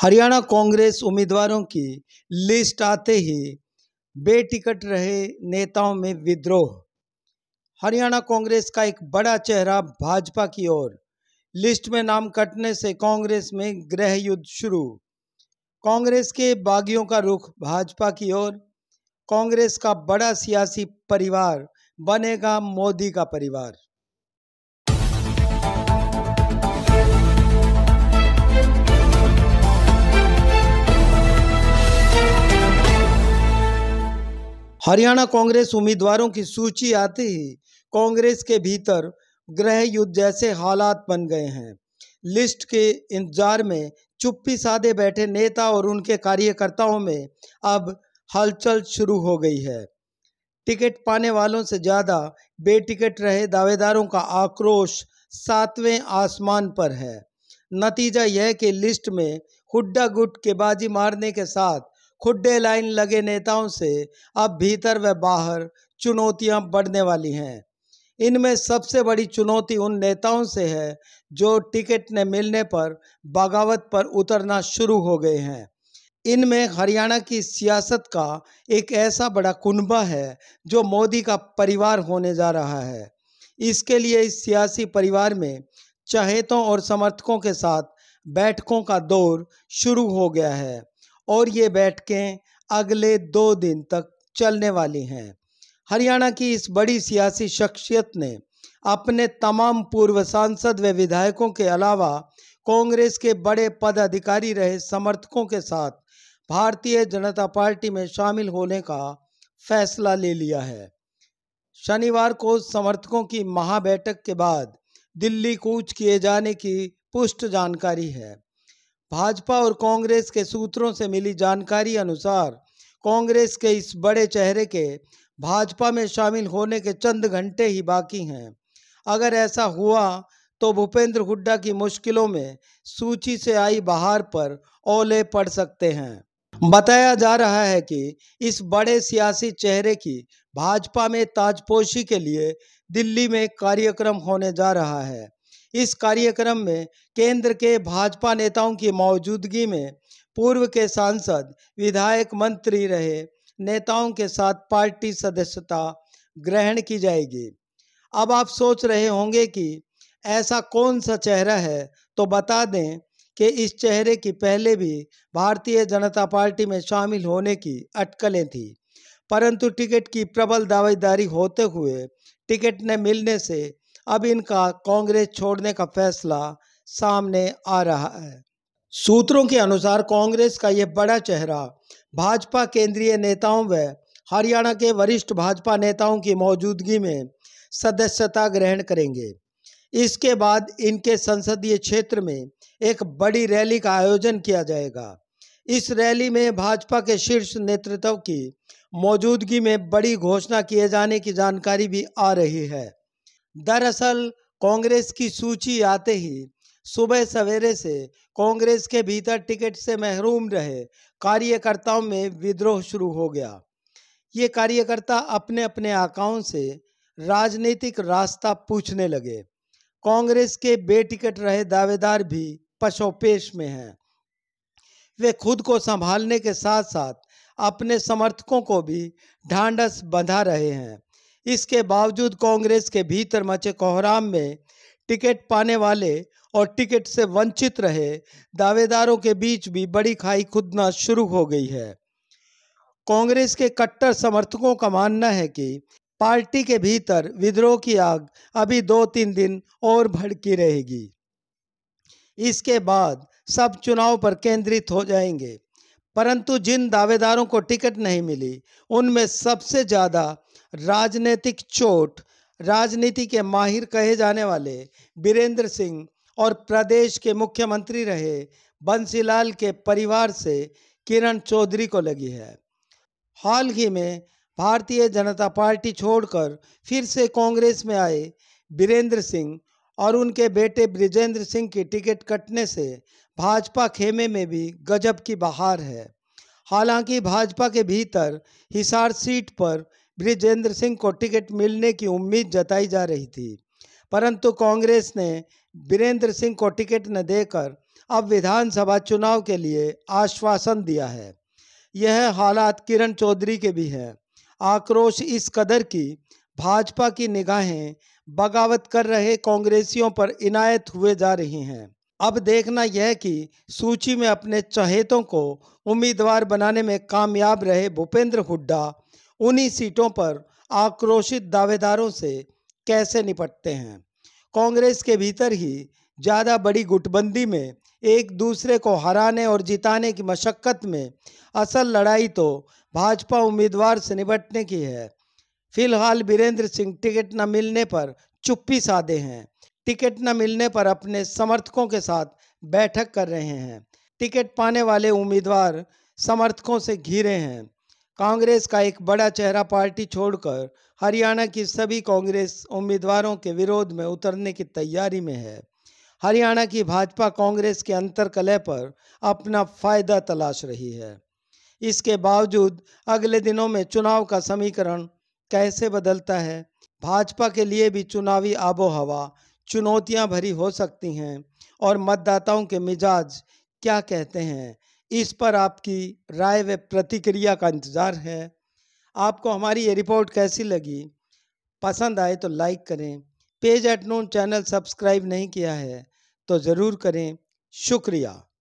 हरियाणा कांग्रेस उम्मीदवारों की लिस्ट आते ही बेटिकट रहे नेताओं में विद्रोह हरियाणा कांग्रेस का एक बड़ा चेहरा भाजपा की ओर लिस्ट में नाम कटने से कांग्रेस में गृह युद्ध शुरू कांग्रेस के बागियों का रुख भाजपा की ओर कांग्रेस का बड़ा सियासी परिवार बनेगा मोदी का परिवार हरियाणा कांग्रेस उम्मीदवारों की सूची आते ही कांग्रेस के भीतर गृह युद्ध जैसे हालात बन गए हैं लिस्ट के इंतजार में चुप्पी साधे बैठे नेता और उनके कार्यकर्ताओं में अब हलचल शुरू हो गई है टिकट पाने वालों से ज़्यादा बेटिकट रहे दावेदारों का आक्रोश सातवें आसमान पर है नतीजा यह कि लिस्ट में हुड्डा गुट के बाजी मारने के साथ खुडे लाइन लगे नेताओं से अब भीतर व बाहर चुनौतियां बढ़ने वाली हैं इनमें सबसे बड़ी चुनौती उन नेताओं से है जो टिकट न मिलने पर बगावत पर उतरना शुरू हो गए हैं इनमें हरियाणा की सियासत का एक ऐसा बड़ा कुनबा है जो मोदी का परिवार होने जा रहा है इसके लिए इस सियासी परिवार में चहेतों और समर्थकों के साथ बैठकों का दौर शुरू हो गया है और ये बैठकें अगले दो दिन तक चलने वाली हैं हरियाणा की इस बड़ी सियासी शख्सियत ने अपने तमाम पूर्व सांसद व विधायकों के अलावा कांग्रेस के बड़े पदाधिकारी रहे समर्थकों के साथ भारतीय जनता पार्टी में शामिल होने का फैसला ले लिया है शनिवार को समर्थकों की महाबैठक के बाद दिल्ली कूच किए जाने की पुष्ट जानकारी है भाजपा और कांग्रेस के सूत्रों से मिली जानकारी अनुसार कांग्रेस के इस बड़े चेहरे के भाजपा में शामिल होने के चंद घंटे ही बाकी हैं अगर ऐसा हुआ तो भूपेंद्र हुड्डा की मुश्किलों में सूची से आई बहार पर ओले पड़ सकते हैं बताया जा रहा है कि इस बड़े सियासी चेहरे की भाजपा में ताजपोशी के लिए दिल्ली में कार्यक्रम होने जा रहा है इस कार्यक्रम में केंद्र के भाजपा नेताओं की मौजूदगी में पूर्व के सांसद विधायक मंत्री रहे नेताओं के साथ पार्टी सदस्यता ग्रहण की जाएगी अब आप सोच रहे होंगे कि ऐसा कौन सा चेहरा है तो बता दें कि इस चेहरे की पहले भी भारतीय जनता पार्टी में शामिल होने की अटकलें थी परंतु टिकट की प्रबल दावेदारी होते हुए टिकट न मिलने से अब इनका कांग्रेस छोड़ने का फैसला सामने आ रहा है सूत्रों के अनुसार कांग्रेस का ये बड़ा चेहरा भाजपा केंद्रीय नेताओं व हरियाणा के वरिष्ठ भाजपा नेताओं की मौजूदगी में सदस्यता ग्रहण करेंगे इसके बाद इनके संसदीय क्षेत्र में एक बड़ी रैली का आयोजन किया जाएगा इस रैली में भाजपा के शीर्ष नेतृत्व की मौजूदगी में बड़ी घोषणा किए जाने की जानकारी भी आ रही है दरअसल कांग्रेस की सूची आते ही सुबह सवेरे से कांग्रेस के भीतर टिकट से महरूम रहे कार्यकर्ताओं में विद्रोह शुरू हो गया ये कार्यकर्ता अपने अपने आकाओं से राजनीतिक रास्ता पूछने लगे कांग्रेस के बेटिकट रहे दावेदार भी पशोपेश में हैं वे खुद को संभालने के साथ साथ अपने समर्थकों को भी ढांढस बंधा रहे हैं इसके बावजूद कांग्रेस के भीतर मचे कोहराम में टिकट पाने वाले और टिकट से वंचित रहे दावेदारों के बीच भी बड़ी खाई खुदना शुरू हो गई है कांग्रेस के कट्टर समर्थकों का मानना है कि पार्टी के भीतर विद्रोह की आग अभी दो तीन दिन और भड़की रहेगी इसके बाद सब चुनाव पर केंद्रित हो जाएंगे परंतु जिन दावेदारों को टिकट नहीं मिली उनमें सबसे ज़्यादा राजनीतिक चोट राजनीति के माहिर कहे जाने वाले बीरेंद्र सिंह और प्रदेश के मुख्यमंत्री रहे बंसीलाल के परिवार से किरण चौधरी को लगी है हाल ही में भारतीय जनता पार्टी छोड़कर फिर से कांग्रेस में आए बीरेंद्र सिंह और उनके बेटे ब्रिजेंद्र सिंह की टिकट कटने से भाजपा खेमे में भी गजब की बहार है हालांकि भाजपा के भीतर हिसार सीट पर ब्रिजेंद्र सिंह को टिकट मिलने की उम्मीद जताई जा रही थी परंतु कांग्रेस ने वीरेंद्र सिंह को टिकट न देकर अब विधानसभा चुनाव के लिए आश्वासन दिया है यह हालात किरण चौधरी के भी हैं आक्रोश इस कदर की भाजपा की निगाहें बगावत कर रहे कांग्रेसियों पर इनायत हुए जा रही हैं अब देखना यह कि सूची में अपने चहेतों को उम्मीदवार बनाने में कामयाब रहे भूपेंद्र हुड्डा उन्हीं सीटों पर आक्रोशित दावेदारों से कैसे निपटते हैं कांग्रेस के भीतर ही ज़्यादा बड़ी गुटबंदी में एक दूसरे को हराने और जिताने की मशक्क़त में असल लड़ाई तो भाजपा उम्मीदवार से निपटने की है फिलहाल वीरेंद्र सिंह टिकट न मिलने पर चुप्पी साधे हैं टिकट न मिलने पर अपने समर्थकों के साथ बैठक कर रहे हैं टिकट पाने वाले उम्मीदवार समर्थकों से घिरे हैं कांग्रेस का एक बड़ा चेहरा पार्टी छोड़कर हरियाणा की सभी कांग्रेस उम्मीदवारों के विरोध में उतरने की तैयारी में है हरियाणा की भाजपा कांग्रेस के अंतर कलह पर अपना फायदा तलाश रही है इसके बावजूद अगले दिनों में चुनाव का समीकरण कैसे बदलता है भाजपा के लिए भी चुनावी आबो हवा चुनौतियाँ भरी हो सकती हैं और मतदाताओं के मिजाज क्या कहते हैं इस पर आपकी राय व प्रतिक्रिया का इंतज़ार है आपको हमारी ये रिपोर्ट कैसी लगी पसंद आए तो लाइक करें पेज एट नोन चैनल सब्सक्राइब नहीं किया है तो ज़रूर करें शुक्रिया